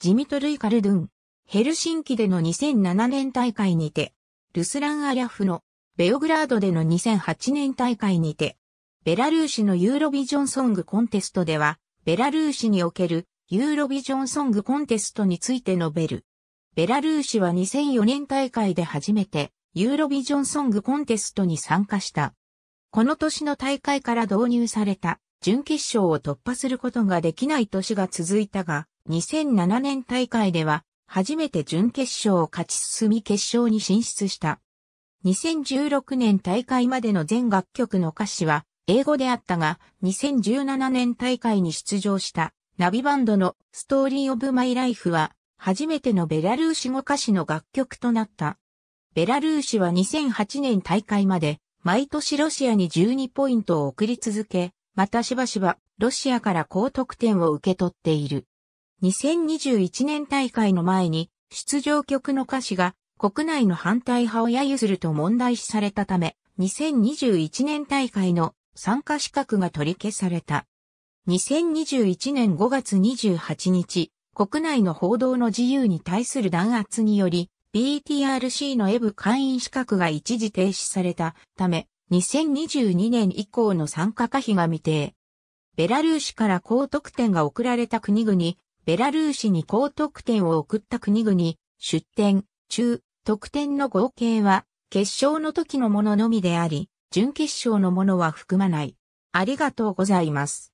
ジミトルイ・カルドゥン、ヘルシンキでの2007年大会にて、ルスラン・アリャフの、ベオグラードでの2008年大会にて、ベラルーシのユーロビジョンソングコンテストでは、ベラルーシにおけるユーロビジョンソングコンテストについて述べる。ベラルーシは2004年大会で初めてユーロビジョンソングコンテストに参加した。この年の大会から導入された準決勝を突破することができない年が続いたが、2007年大会では、初めて準決勝を勝ち進み決勝に進出した。2016年大会までの全楽曲の歌詞は英語であったが、2017年大会に出場したナビバンドのストーリーオブマイライフは初めてのベラルーシ語歌詞の楽曲となった。ベラルーシは2008年大会まで毎年ロシアに12ポイントを送り続け、またしばしばロシアから高得点を受け取っている。2021年大会の前に出場曲の歌詞が国内の反対派を揶揄すると問題視されたため、2021年大会の参加資格が取り消された。2021年5月28日、国内の報道の自由に対する弾圧により、BTRC のエブ会員資格が一時停止されたため、2022年以降の参加可否が未定。ベラルーシから高得点が送られた国々、ベラルーシに高得点を送った国々、出点、中、得点の合計は、決勝の時のもののみであり、準決勝のものは含まない。ありがとうございます。